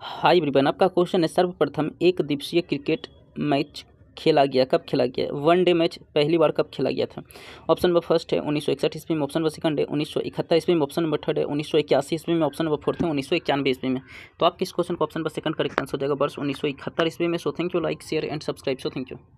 हाय ब्रिपन आपका क्वेश्चन है सर्वप्रथम एक दिवसीय क्रिकेट मैच खेला गया कब खेला गया वन डे मैच पहली बार कब खेला गया था ऑप्शन नंबर फर्स्ट है उन्नीस सौ इकसठ ईस्वी में ऑप्शन नंबर सेकंड है उन्नीस सौ इकहत्तर ईस्वी में ऑप्शन नंबर थर्ड है उन्नीस सौ इक्यासी ईस्वी में ऑप्शन नंबर फोर्थ है उन्नीस सौ इक्यानवे ईस्वी में तो आपके इस क्वेश्चन को option number second correct answer हो जाएगा वर्ष उन्नीस सौ इकहत्तर ईस्वी में so thank you like share and subscribe so thank you